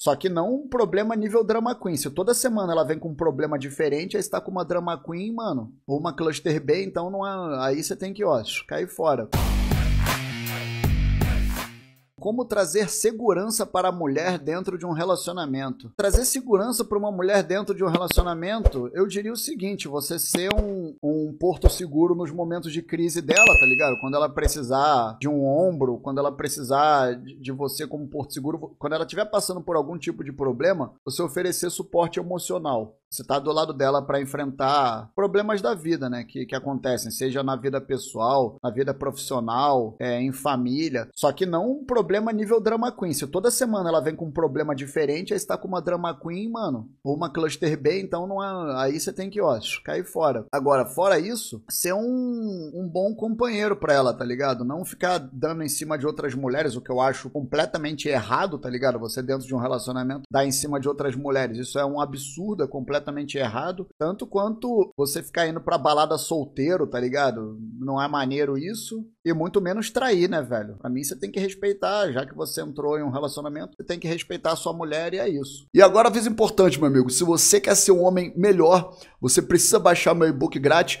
Só que não um problema nível drama queen. Se toda semana ela vem com um problema diferente, aí está com uma drama queen, mano, ou uma cluster B, então não é... aí você tem que, ó, cair fora. Como trazer segurança para a mulher dentro de um relacionamento? Trazer segurança para uma mulher dentro de um relacionamento, eu diria o seguinte: você ser um, um porto seguro nos momentos de crise dela, tá ligado? Quando ela precisar de um ombro, quando ela precisar de você como porto seguro, quando ela estiver passando por algum tipo de problema, você oferecer suporte emocional. Você tá do lado dela para enfrentar problemas da vida, né? Que, que acontecem, seja na vida pessoal, na vida profissional, é, em família. Só que não um problema problema nível drama queen. Se toda semana ela vem com um problema diferente, aí está com uma drama queen, mano, ou uma cluster B, então não é, aí você tem que, ó, cair fora. Agora, fora isso, ser um, um bom companheiro para ela, tá ligado? Não ficar dando em cima de outras mulheres, o que eu acho completamente errado, tá ligado? Você dentro de um relacionamento dar em cima de outras mulheres, isso é um absurdo, é completamente errado, tanto quanto você ficar indo pra balada solteiro, tá ligado? Não é maneiro isso e muito menos trair, né, velho? Pra mim, você tem que respeitar, já que você entrou em um relacionamento, você tem que respeitar a sua mulher e é isso. E agora, aviso importante, meu amigo: se você quer ser um homem melhor, você precisa baixar meu e-book grátis